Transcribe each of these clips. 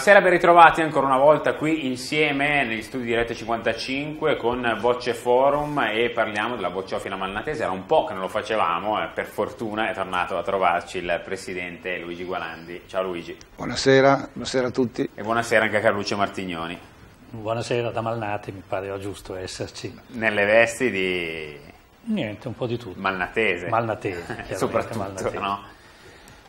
Buonasera, ben ritrovati ancora una volta qui insieme negli studi di Rete 55 con Voce Forum e parliamo della bocciofila malnatese. Era un po' che non lo facevamo, eh, per fortuna è tornato a trovarci il presidente Luigi Gualandi. Ciao Luigi. Buonasera, buonasera a tutti. E buonasera anche a Carluccio Martignoni. Buonasera da Malnate, mi pareva giusto esserci. Nelle vesti di... Niente, un po' di tutto. Malnatese. Malnatese. Soprattutto, malnatese. no?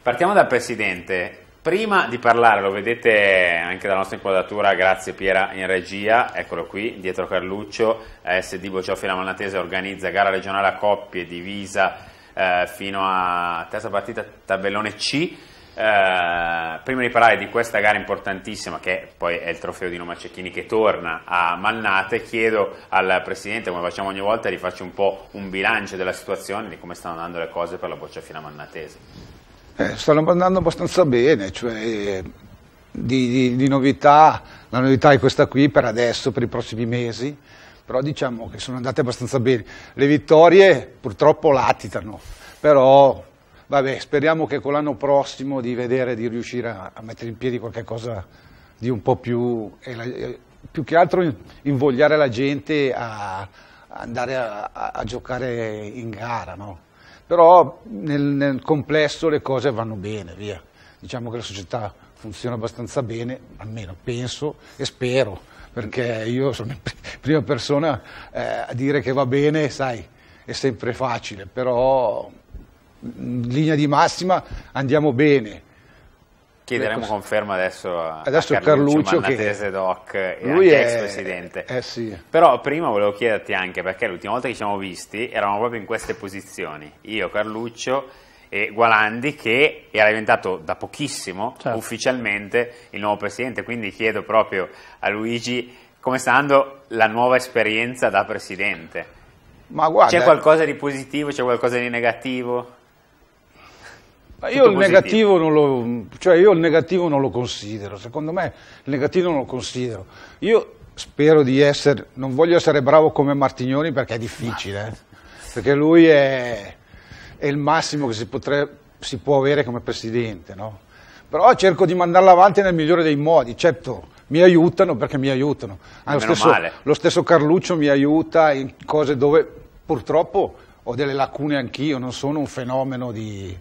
Partiamo dal presidente. Prima di parlare, lo vedete anche dalla nostra inquadratura, grazie Piera in regia, eccolo qui, dietro Carluccio, eh, SD Bocioffi la Malnatese organizza gara regionale a coppie divisa eh, fino a terza partita tabellone C. Eh, prima di parlare di questa gara importantissima, che poi è il trofeo di Noma Cecchini che torna a Malnate, chiedo al Presidente, come facciamo ogni volta, di farci un po' un bilancio della situazione, di come stanno andando le cose per la Bocioffi la Malnatese. Eh, stanno andando abbastanza bene, cioè di, di, di, novità, la novità è questa qui per adesso, per i prossimi mesi, però diciamo che sono andate abbastanza bene. Le vittorie purtroppo latitano, però vabbè, speriamo che con l'anno prossimo di vedere, di riuscire a, a mettere in piedi qualcosa di un po' più, eh, più che altro invogliare la gente a, a andare a, a giocare in gara, no? però nel, nel complesso le cose vanno bene, via. Diciamo che la società funziona abbastanza bene, almeno penso e spero, perché io sono in prima persona eh, a dire che va bene, sai, è sempre facile, però in linea di massima andiamo bene. Chiederemo cos... Ecco. conferma adesso a, adesso a Carluccio, Carluccio che... Doc e lui è... ex presidente. Eh sì. Però prima volevo chiederti anche perché l'ultima volta che ci siamo visti eravamo proprio in queste posizioni. Io, Carluccio e Gualandi che era diventato da pochissimo certo. ufficialmente il nuovo presidente, quindi chiedo proprio a Luigi come sta andando la nuova esperienza da presidente. Ma guarda, c'è qualcosa di positivo, c'è qualcosa di negativo? Io il, lo, cioè io il, negativo non lo, considero, secondo me il negativo non lo considero. Io spero di essere, non voglio essere bravo come Martignoni perché è difficile, eh? perché lui è, è, il massimo che si, potre, si può avere come presidente, no? però cerco di mandarla avanti nel migliore dei modi, certo mi aiutano perché mi aiutano, ah, lo, stesso, lo, stesso, Carluccio mi aiuta in cose dove purtroppo ho delle lacune anch'io, non sono un fenomeno di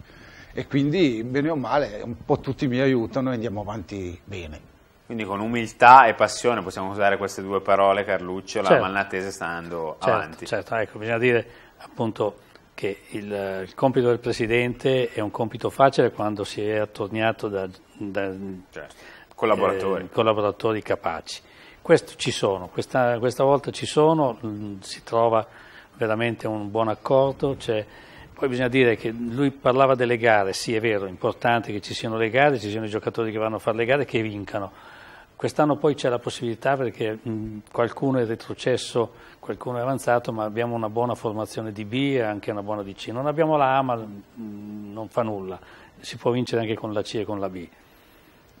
e quindi bene o male un po' tutti mi aiutano e andiamo avanti bene. Quindi con umiltà e passione possiamo usare queste due parole Carluccio, certo. la Malnatese sta andando certo, avanti. Certo, ecco, bisogna dire appunto che il, il, compito del Presidente è un compito facile quando si è attorniato da, da certo. collaboratori. Eh, collaboratori. capaci. Questo ci sono, questa, questa volta ci sono, mm, si trova veramente un buon accordo, c'è poi bisogna dire che lui parlava delle gare, sì è vero, è importante che ci siano le gare, ci siano i giocatori che vanno a fare le gare e che vincano. Quest'anno poi c'è la possibilità perché qualcuno è retrocesso, qualcuno è avanzato, ma abbiamo una buona formazione di B e anche una buona di C. Non abbiamo la A, ma non fa nulla. Si può vincere anche con la C e con la B.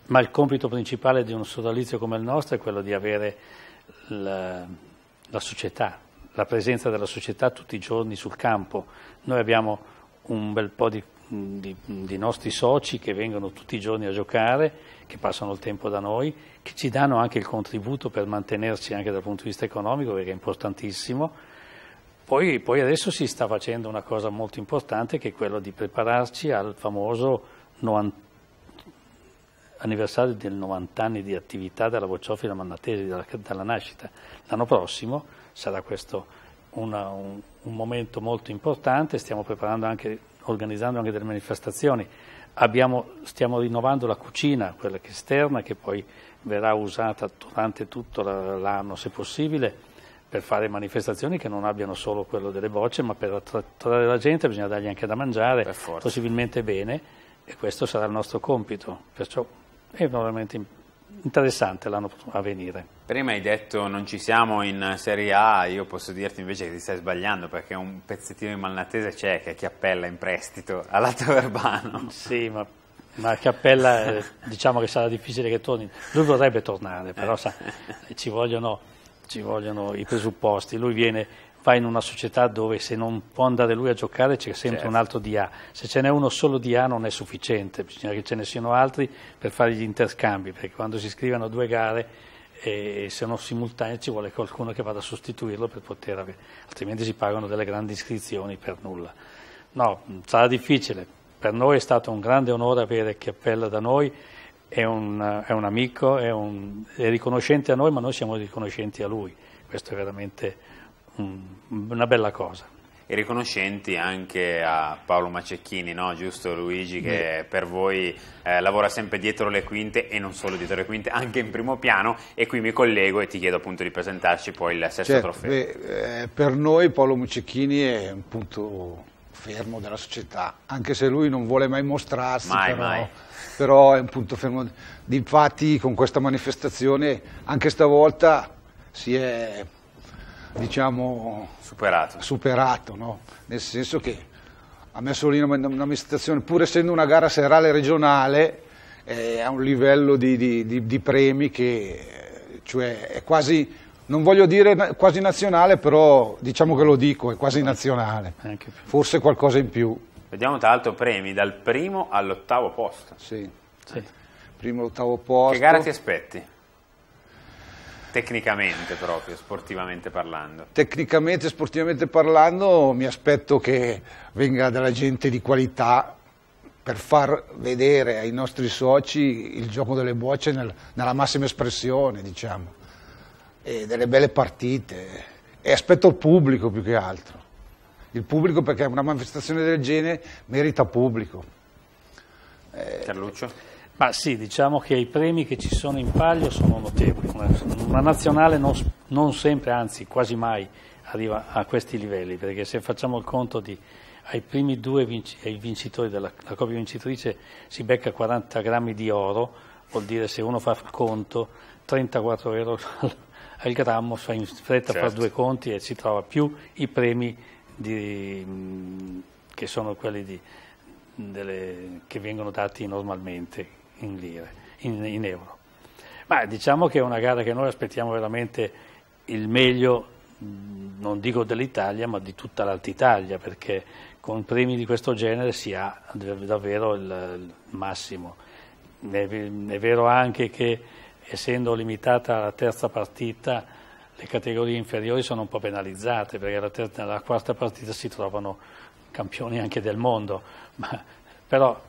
Ma il compito principale di un sodalizio come il nostro è quello di avere la, la società, la presenza della società tutti i giorni sul campo. Noi abbiamo un bel po' di, di, di, nostri soci che vengono tutti i giorni a giocare, che passano il tempo da noi, che ci danno anche il contributo per mantenerci anche dal punto di vista economico, perché è importantissimo. Poi, poi adesso si sta facendo una cosa molto importante che è quella di prepararci al famoso 90 anniversario del 90 anni di attività della Bocciofila Mannatesi dalla, dalla nascita. L'anno prossimo sarà questo una, un, un, momento molto importante, stiamo preparando anche, organizzando anche delle manifestazioni, Abbiamo, stiamo rinnovando la cucina, quella che esterna, che poi verrà usata durante tutto l'anno se possibile, per fare manifestazioni che non abbiano solo quello delle bocce, ma per attrarre la gente bisogna dargli anche da mangiare, possibilmente bene, e questo sarà il nostro compito. Perciò è veramente interessante l'anno a venire. Prima hai detto non ci siamo in Serie A, io posso dirti invece che ti stai sbagliando perché un pezzettino di Malnatese c'è che Chiappella in prestito all'Alto Verbano. Sì, ma, ma Chiappella eh, diciamo che sarà difficile che torni. Lui vorrebbe tornare, però sa, ci vogliono, ci vogliono i presupposti. Lui viene va in una società dove se non può andare lui a giocare c'è sempre certo. un altro DA. Se ce n'è uno solo DA non è sufficiente, bisogna che ce ne siano altri per fare gli interscambi, perché quando si scrivono due gare e eh, se non simultaneo ci vuole qualcuno che vada a sostituirlo per poter avere, altrimenti si pagano delle grandi iscrizioni per nulla. No, sarà difficile. Per noi è stato un grande onore avere Chiappella da noi, è un, è un amico, è, un, è riconoscente a noi, ma noi siamo riconoscenti a lui. Questo è veramente Mm, una bella cosa e riconoscenti anche a Paolo Macecchini, no? giusto Luigi, che per voi eh, lavora sempre dietro le quinte e non solo dietro le quinte, anche in primo piano e qui mi collego e ti chiedo appunto di presentarci poi il sesto certo, trofeo. Beh, eh, per noi Paolo Macecchini è un punto fermo della società, anche se lui non vuole mai mostrarsi, mai, però, mai. però è un punto fermo. Infatti con questa manifestazione anche stavolta si è diciamo, superato, superato no? nel senso che ha messo lì un'amministrazione, pur essendo una gara serale regionale, eh, ha un livello di, di, di, di premi che eh, cioè, è quasi, non voglio dire quasi nazionale, però diciamo che lo dico, è quasi nazionale, forse qualcosa in più. Vediamo tra l'altro premi dal primo all'ottavo posto. Sì, sì. primo all'ottavo posto. Che gara ti aspetti? Tecnicamente proprio, sportivamente parlando. Tecnicamente, e sportivamente parlando, mi aspetto che venga dalla gente di qualità per far vedere ai nostri soci il gioco delle bocce nel, nella massima espressione, diciamo, e delle belle partite. E aspetto il pubblico più che altro. Il pubblico perché una manifestazione del genere merita pubblico. Eh, Carluccio? Ma sì, diciamo che i premi che ci sono in palio sono notevoli. Una nazionale non, non sempre, anzi quasi mai, arriva a questi livelli, perché se facciamo il conto di ai primi due vinci, ai vincitori della coppia vincitrice si becca 40 grammi di oro, vuol dire se uno fa il conto 34 euro al, al grammo, fa in fretta certo. fa due conti e si trova più i premi di, che sono quelli di, delle, che vengono dati normalmente, in lire, in, in euro. Ma diciamo che è una gara che noi aspettiamo veramente il meglio non dico dell'Italia, ma di tutta l'Altitalia, perché con premi di questo genere si ha davvero il, massimo. È, vero anche che, essendo limitata la terza partita, le categorie inferiori sono un po' penalizzate, perché nella quarta partita si trovano campioni anche del mondo, ma, però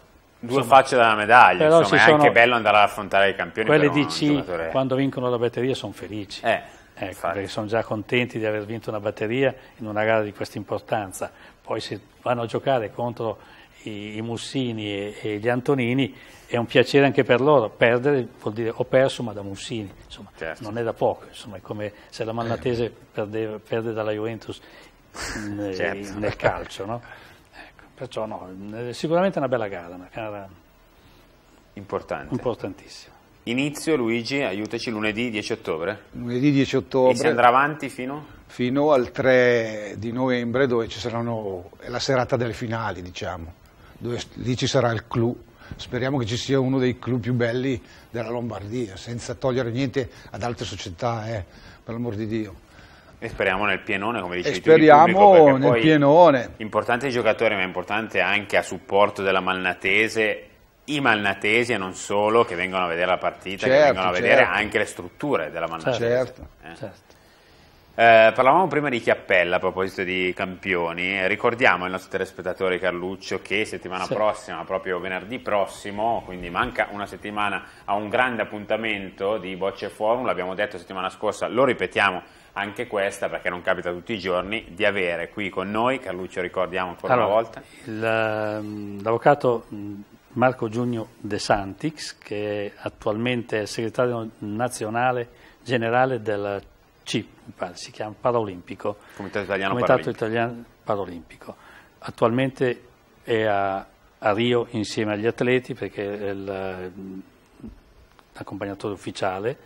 due insomma, facce della medaglia, però insomma, è anche bello andare ad affrontare i campioni. Quelli di C, quando vincono la batteria, sono felici. Eh, ecco, perché sono già contenti di aver vinto una batteria in una gara di questa importanza. Poi se vanno a giocare contro i, i Mussini e, e, gli Antonini è un piacere anche per loro. Perdere vuol dire ho perso ma da Mussini, insomma, certo. non è da poco. Insomma, è come se la Malnatese perde, perde dalla Juventus in, certo. nel calcio. No? Perciò no, sicuramente una bella gara, una gara Importante. importantissima. Inizio Luigi, aiutaci lunedì 10 ottobre. Lunedì 10 ottobre. E si andrà avanti fino? Fino al 3 di novembre dove ci saranno, è la serata delle finali diciamo, dove lì ci sarà il clou. Speriamo che ci sia uno dei clou più belli della Lombardia, senza togliere niente ad altre società, eh, per l'amor di Dio. E speriamo nel pienone, come dicevi e Speriamo pubblico, nel pienone. Importante i giocatori, ma importante anche a supporto della Malnatese i malnatesi e non solo che vengono a vedere la partita, certo, che vengono a vedere certo. anche le strutture della malnatese. Certo, eh? certo. Eh, parlavamo prima di Chiappella a proposito di campioni, ricordiamo ai nostri telespettatori Carluccio che settimana sì. prossima, proprio venerdì prossimo, quindi manca una settimana a un grande appuntamento di Bocce Forum, l'abbiamo detto settimana scorsa, lo ripetiamo anche questa, perché non capita tutti i giorni, di avere qui con noi, Carluccio ricordiamo ancora allora, una volta. Ehm, l'avvocato Marco Giugno De Santix, che è attualmente è segretario nazionale generale del CIP, si chiama Paraolimpico. Comitato Italiano, Comitato Paraolimpico. Italiano Paraolimpico. Attualmente è a, a, Rio insieme agli atleti perché è l'accompagnatore ufficiale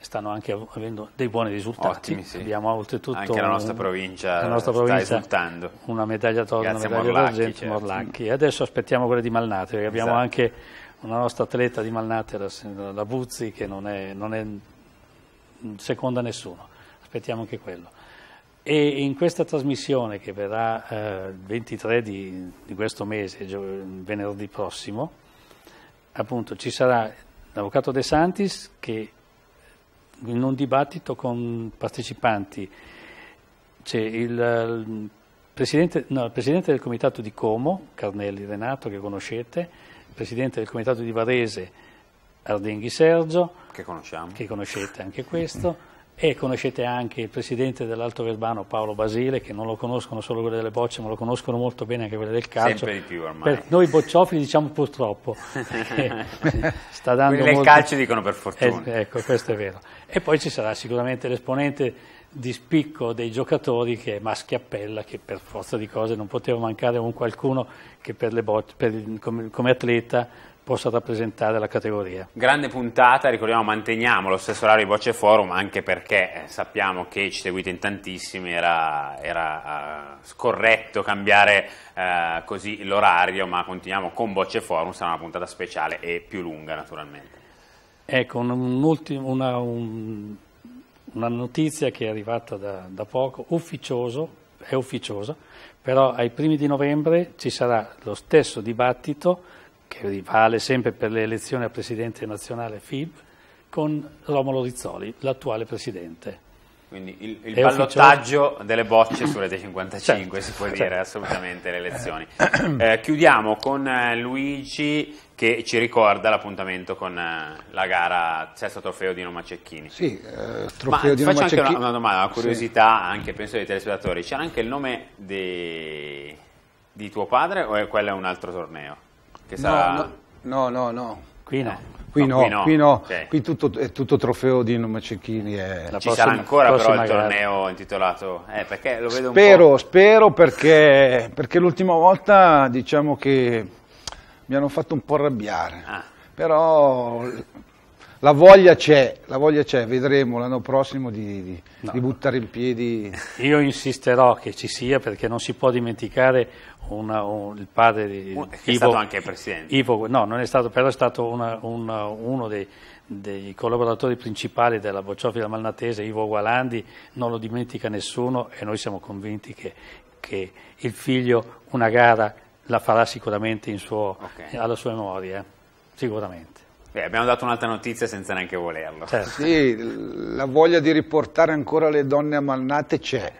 stanno anche avendo dei buoni risultati. Ottimi, sì. Abbiamo oltretutto anche la nostra provincia, la nostra provincia sta esultando. Una medaglia torna, una medaglia Morlacchi, d'argento, Morlacchi. E adesso aspettiamo quella di Malnate, perché esatto. abbiamo anche una nostra atleta di Malnate, la, la Buzzi, che non è, non è seconda a nessuno. Aspettiamo anche quello. E in questa trasmissione che verrà eh, il 23 di, di questo mese, venerdì prossimo, appunto ci sarà l'avvocato De Santis che in un dibattito con partecipanti c'è il eh, presidente, no, il presidente, del comitato di Como, Carnelli Renato, che conoscete, il presidente del comitato di Varese, Ardenghi Sergio, che conosciamo, che conoscete anche questo, e conoscete anche il presidente dell'Alto Verbano Paolo Basile che non lo conoscono solo quelle delle bocce ma lo conoscono molto bene anche quelle del calcio sempre di più ormai per noi bocciofili diciamo purtroppo sta dando quelli del calcio dicono per fortuna eh, ecco questo è vero e poi ci sarà sicuramente l'esponente di spicco dei giocatori che è Maschiappella che per forza di cose non poteva mancare un qualcuno che per le bocce, per, come, come atleta possa rappresentare la categoria. Grande puntata, ricordiamo, manteniamo lo stesso orario di Bocce Forum anche perché eh, sappiamo che ci seguite in tantissimi, era, era uh, scorretto cambiare uh, così l'orario, ma continuiamo con Bocce Forum, sarà una puntata speciale e più lunga naturalmente. Ecco, un, un ultimo, una, un, una, notizia che è arrivata da, da poco, ufficioso, è ufficiosa, però ai primi di novembre ci sarà lo stesso dibattito che vale sempre per le elezioni a presidente nazionale FIB, con Romolo Rizzoli, l'attuale presidente. Quindi il, il ballottaggio delle bocce sulle 10.55 certo, si può certo. dire assolutamente le elezioni. Eh, chiudiamo con eh, Luigi che ci ricorda l'appuntamento con eh, la gara Sesto Trofeo di Noma Cecchini. Sì, eh, trofeo Ma di Noma Cecchini. Faccio anche una, domanda, una curiosità sì. anche penso dei telespettatori. C'era anche il nome di, di tuo padre o è quello è un altro torneo? Che sarà... no, no, no, no. Qui no. Qui no, no, qui no, qui, no. Okay. qui tutto, è tutto trofeo di Nomacecchini. È... Eh. Ci prossima, sarà ancora però il torneo gara. intitolato, eh, perché lo vedo spero, Spero, perché, perché l'ultima volta diciamo che mi hanno fatto un po' arrabbiare, ah. però la voglia c'è, la voglia c'è, vedremo l'anno prossimo di, di, no. di, buttare in piedi. Io insisterò che ci sia perché non si può dimenticare una, un, il padre di Ivo. è stato anche presidente. Ivo, no, non è stato, però è stato una, una, uno dei, dei, collaboratori principali della Bocciofila Malnatese, Ivo Gualandi, non lo dimentica nessuno e noi siamo convinti che, che il figlio una gara la farà sicuramente suo, okay. alla sua memoria, sicuramente. Beh, abbiamo dato un'altra notizia senza neanche volerlo. Certo. Sì, la voglia di riportare ancora le donne ammalnate c'è.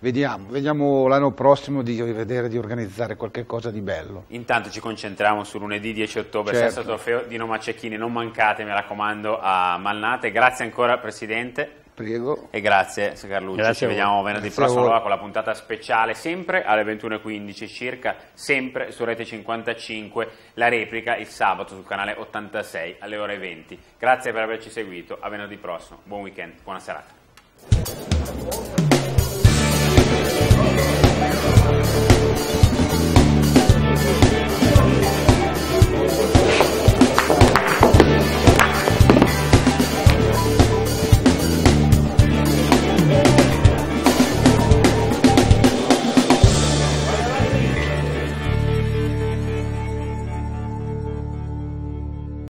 Vediamo, vediamo l'anno prossimo di vedere di organizzare qualche cosa di bello. Intanto ci concentriamo su lunedì 10 ottobre, certo. sesto trofeo di Noma Cecchini, non mancate mi raccomando a Malnate. Grazie ancora Presidente. Prego. E grazie Carlucci, grazie ci vediamo venerdì grazie prossimo con la puntata speciale, sempre alle 21.15 circa, sempre su Rete 55, la replica il sabato sul canale 86 alle ore 20. Grazie per averci seguito, a venerdì prossimo, buon weekend, buona serata.